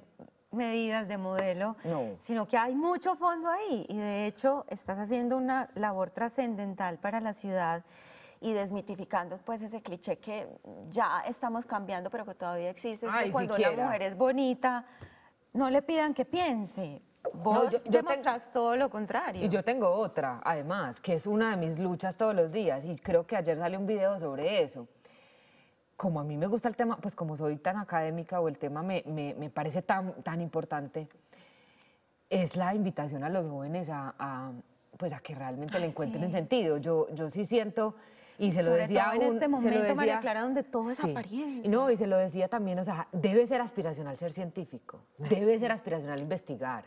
medidas de modelo, sino que hay mucho fondo ahí y de hecho estás haciendo una labor trascendental para la ciudad y desmitificando pues ese cliché que ya estamos cambiando pero que todavía existe. Es cuando la mujer es bonita, no le pidan que piense. Vos no, todo lo contrario. Y yo tengo otra, además, que es una de mis luchas todos los días y creo que ayer salió un video sobre eso. Como a mí me gusta el tema, pues como soy tan académica o el tema me, me, me parece tan, tan importante, es la invitación a los jóvenes a, pues a que realmente le ah, encuentren sentido. Yo, yo sí siento y se lo decía. Todo en este momento, decía, María Clara, donde todo es apariencia. No, y se lo decía también, o sea, debe ser aspiracional ser científico, debe ser aspiracional investigar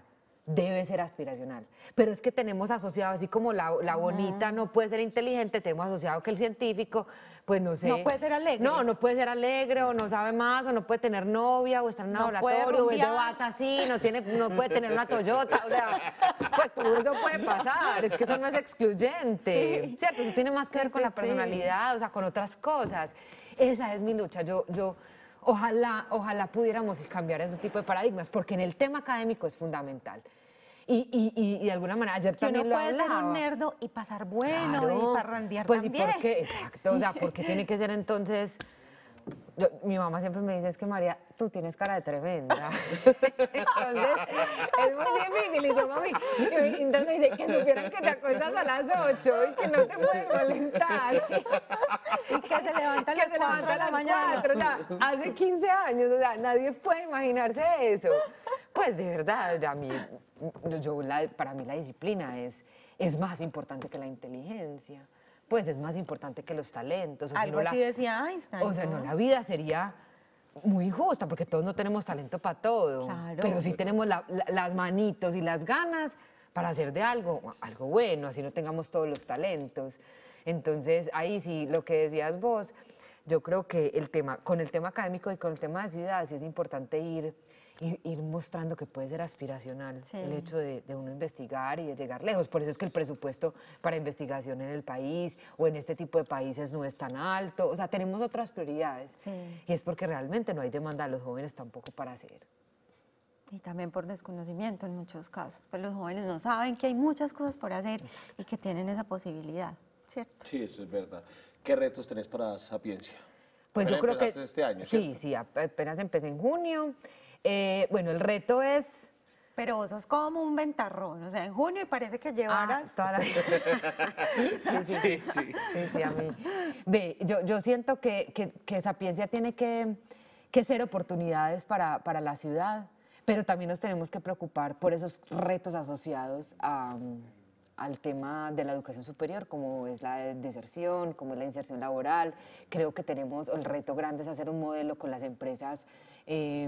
debe ser aspiracional. Pero es que tenemos asociado, así como la, bonita no puede ser inteligente, tenemos asociado que el científico, pues no sé. No puede ser alegre. No, no puede ser alegre, o no sabe más, o no puede tener novia, o estar en un no laboratorio, o es de bata así, no, tiene, no puede tener una Toyota. O sea, pues todo eso puede pasar. Es que eso no es excluyente. ¿Cierto? Eso tiene más que ver con la personalidad, o sea, con otras cosas. Esa es mi lucha. Yo, yo ojalá, ojalá pudiéramos cambiar ese tipo de paradigmas, porque en el tema académico es fundamental. Y, y, y, de alguna manera ayer que también uno puedes puede ser un nerdo y pasar bueno y parrandear pues, también. Pues y por qué, exacto, o sea, porque tiene que ser entonces... mi mamá siempre me dice, es que María, tú tienes cara de tremenda. entonces, es muy difícil. Y yo, mami, y entonces me dice, que supieran que te acuerdas a las 8 y que no te pueden molestar. y que se levantan que se levanta a las cuatro de la mañana. o sea, hace 15 años, o sea, nadie puede imaginarse eso. Pues de verdad, mí, para mí la disciplina es, es más importante que la inteligencia, pues es más importante que los talentos. Algo así la, decía Einstein. O sea, ¿no? la vida sería muy injusta porque todos no tenemos talento para todo, pero sí tenemos las manitos y las ganas para hacer de algo, algo bueno, así no tengamos todos los talentos. Entonces, ahí sí, lo que decías vos, yo creo que el tema, con el tema académico y con el tema de ciudad, es importante ir ir, mostrando que puede ser aspiracional el hecho de, uno investigar y de llegar lejos. Por eso es que el presupuesto para investigación en el país o en este tipo de países no es tan alto. O sea, tenemos otras prioridades. Y es porque realmente no hay demanda a los jóvenes tampoco para hacer. Y también por desconocimiento en muchos casos. Pues los jóvenes no saben que hay muchas cosas por hacer y que tienen esa posibilidad, ¿cierto? Sí, eso es verdad. ¿Qué retos tenés para Sapiencia? Pues yo creo que este sí, sí, apenas empecé en junio. Eh, bueno, el reto es pero vos sos como un ventarrón, o sea, en junio y parece que llevarás... Ah, toda sí, sí. Sí, sí, a mí. Ve, yo, yo siento que, que, Sapiencia tiene que, que ser oportunidades para, para, la ciudad, pero también nos tenemos que preocupar por esos retos asociados al tema de la educación superior, como es la deserción, como es la inserción laboral. Creo que tenemos, el reto grande es hacer un modelo con las empresas eh,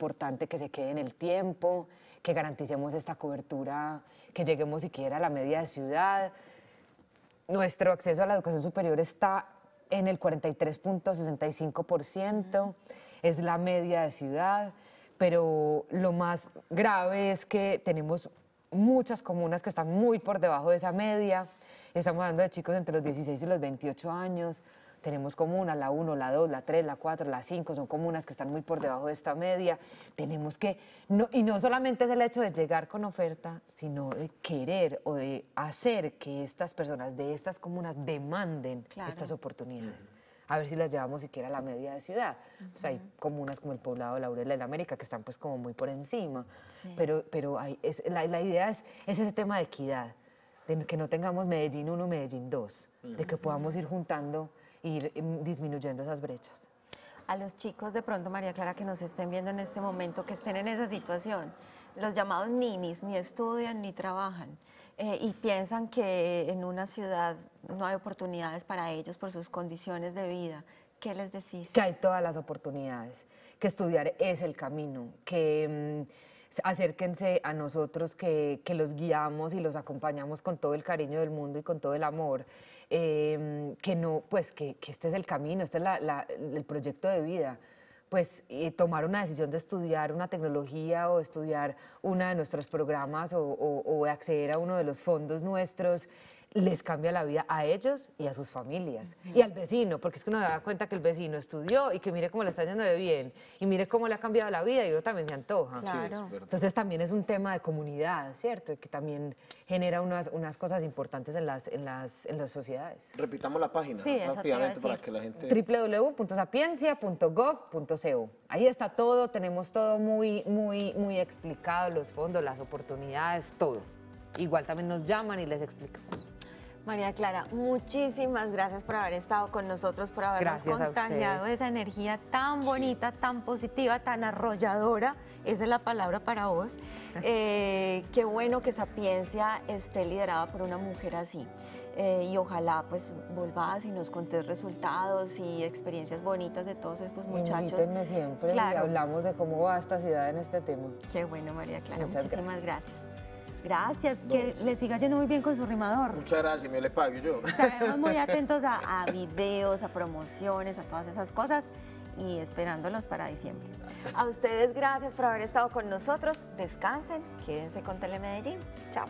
importante que se quede en el tiempo, que garanticemos esta cobertura, que lleguemos siquiera a la media de ciudad. Nuestro acceso a la educación superior está en el 43.65%, es la media de ciudad, pero lo más grave es que tenemos muchas comunas que están muy por debajo de esa media. Estamos hablando de chicos entre los 16 y los 28 años, tenemos comunas, la 1, la 2, la 3, la 4, la 5, son comunas que están muy por debajo de esta media. Tenemos que, no, y no solamente es el hecho de llegar con oferta, sino de querer o de hacer que estas personas de estas comunas demanden estas oportunidades. A ver si las llevamos siquiera a la media de ciudad. hay comunas como el poblado de Laurel de América que están pues como muy por encima. Pero, pero es, la, idea es, ese tema de equidad, de que no tengamos Medellín 1, Medellín 2, de que podamos ir juntando ir em, disminuyendo esas brechas? A los chicos de pronto, María Clara, que nos estén viendo en este momento, que estén en esa situación, los llamados ninis, ni estudian ni trabajan. Eh, y piensan que en una ciudad no hay oportunidades para ellos por sus condiciones de vida. ¿Qué les decís? Que hay todas las oportunidades, que estudiar es el camino, que... Em, acérquense a nosotros que, los guiamos y los acompañamos con todo el cariño del mundo y con todo el amor. Eh, que no, pues que, este es el camino, este es el proyecto de vida pues eh, tomar una decisión de estudiar una tecnología o estudiar uno de nuestros programas o, o acceder a uno de los fondos nuestros les cambia la vida a ellos y a sus familias y al vecino, porque es que uno da cuenta que el vecino estudió y que mire cómo le está yendo de bien y mire cómo le ha cambiado la vida y uno también se antoja. Claro. Entonces también es un tema de comunidad, ¿cierto? Y que también genera unas, unas cosas importantes en las, en, en las sociedades. Repitamos la página sí, rápidamente para que la gente... www.sapiencia.gov.co Ahí está todo, tenemos todo muy, muy, muy explicado, los fondos, las oportunidades, todo. Igual también nos llaman y les explicamos. María Clara, muchísimas gracias por haber estado con nosotros, por habernos contagiado de esa energía tan bonita, tan positiva, tan arrolladora. Esa es la palabra para vos. Eh, qué bueno que Sapiencia esté liderada por una mujer así. Eh, y ojalá pues volvás y nos contés resultados y experiencias bonitas de todos estos muchachos. Invítenme siempre hablamos de cómo va esta ciudad en este tema. Qué bueno, María Clara. Muchísimas gracias. Gracias, que le siga yendo muy bien con su rimador. Muchas gracias, me le pago yo. Estaremos muy atentos a videos, a promociones, a todas esas cosas y esperándolos para diciembre. A ustedes gracias por haber estado con nosotros. Descansen, quédense con Telemedellín. Chao.